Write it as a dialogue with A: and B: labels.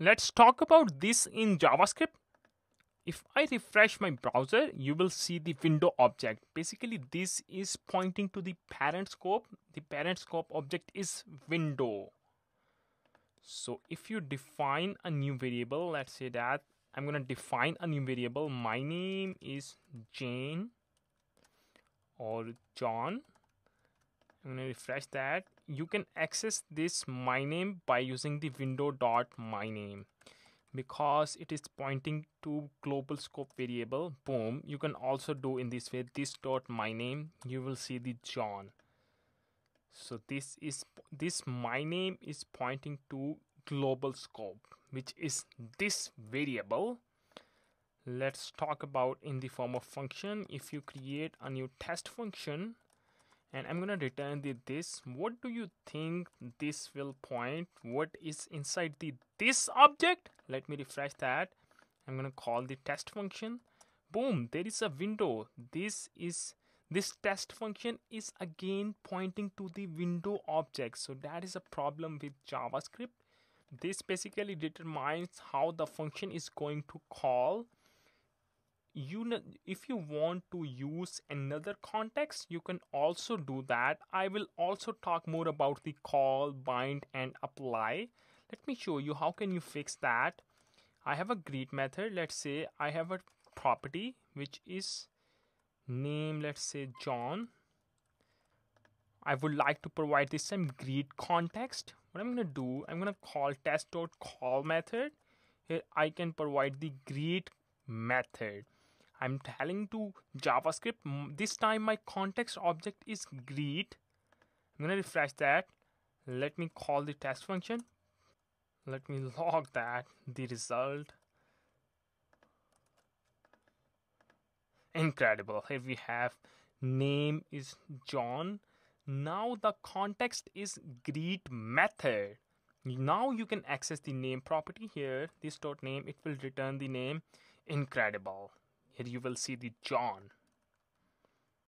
A: Let's talk about this in JavaScript. If I refresh my browser, you will see the window object. Basically, this is pointing to the parent scope. The parent scope object is window. So if you define a new variable, let's say that I'm going to define a new variable. My name is Jane or John. I'm going to refresh that. You can access this my name by using the window dot my name because it is pointing to global scope variable boom you can also do in this way this dot my name you will see the john so this is this my name is pointing to global scope which is this variable let's talk about in the form of function if you create a new test function and I'm gonna return the this what do you think this will point what is inside the this object let me refresh that I'm gonna call the test function boom there is a window this is this test function is again pointing to the window object so that is a problem with JavaScript this basically determines how the function is going to call you if you want to use another context you can also do that i will also talk more about the call bind and apply let me show you how can you fix that i have a greet method let's say i have a property which is name let's say john i would like to provide this some greet context what i'm going to do i'm going to call test.call method here i can provide the greet method I'm telling to JavaScript, this time my context object is greet. I'm gonna refresh that. Let me call the test function. Let me log that, the result. Incredible, here we have name is John. Now the context is greet method. Now you can access the name property here, this dot name, it will return the name incredible. Here you will see the John